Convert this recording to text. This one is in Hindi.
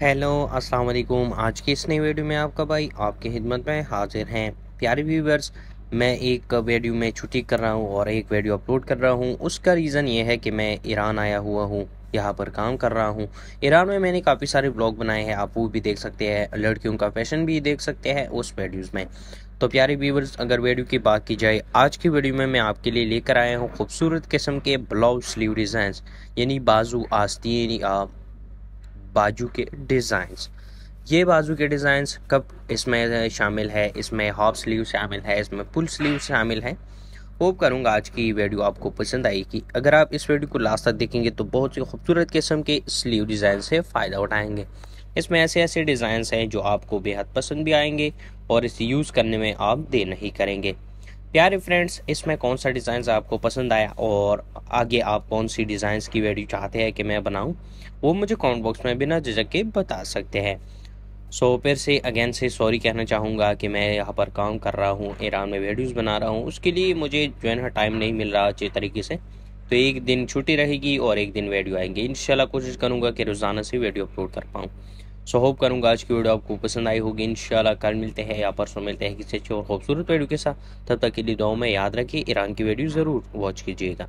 हेलो अस्सलाम वालेकुम आज की इस नई वीडियो में आपका भाई आपकी हिदमत में हाजिर हैं प्यारे व्यूवर्स मैं एक वीडियो में छुट्टी कर रहा हूं और एक वीडियो अपलोड कर रहा हूं उसका रीज़न ये है कि मैं ईरान आया हुआ हूं यहाँ पर काम कर रहा हूँ ईरान में मैंने काफ़ी सारे ब्लॉग बनाए हैं आप वो भी देख सकते हैं लड़कियों का फैशन भी देख सकते हैं उस वीडियोज़ में तो प्यारे व्यूवर्स अगर वीडियो की बात की जाए आज की वीडियो में मैं आपके लिए लेकर आया हूँ खूबसूरत किस्म के ब्लाउज स्लीव डिज़ाइंस यानी बाजू आस्तीन बाजू के डिज़ाइंस ये बाजू के डिज़ाइंस कब इसमें शामिल है इसमें हॉप स्लीव शामिल है इसमें पुल स्लीव शामिल है होप करूँगा आज की वीडियो आपको पसंद आएगी अगर आप इस वीडियो को लास्ट तक देखेंगे तो बहुत ही खूबसूरत किस्म के स्लीव डिज़ाइन से फ़ायदा उठाएंगे इसमें ऐसे ऐसे डिज़ाइंस हैं जो आपको बेहद पसंद भी आएंगे और इसे यूज़ करने में आप दे नहीं करेंगे प्यारे फ्रेंड्स इसमें कौन सा डिज़ाइन आपको पसंद आया और आगे आप कौन सी डिज़ाइंस की वीडियो चाहते हैं कि मैं बनाऊं वो मुझे कमेंट बॉक्स में बिना झिझक के बता सकते हैं सो so, फिर से अगेन से सॉरी कहना चाहूँगा कि मैं यहाँ पर काम कर रहा हूँ ईरान में वीडियोस बना रहा हूँ उसके लिए मुझे जो है ना टाइम नहीं मिल रहा अच्छे तरीके से तो एक दिन छुट्टी रहेगी और एक दिन वीडियो आएंगे इन कोशिश करूँगा कि रोज़ाना से वीडियो अपलोड कर पाऊँ सो होप करूँगा आज की वीडियो आपको पसंद आई होगी इन कल मिलते हैं या परसों मिलते हैं किसी अच्छे और खूबसूरत वीडियो के साथ तब तक के लिए दो में याद रखिए ईरान की वीडियो ज़रूर वॉच कीजिएगा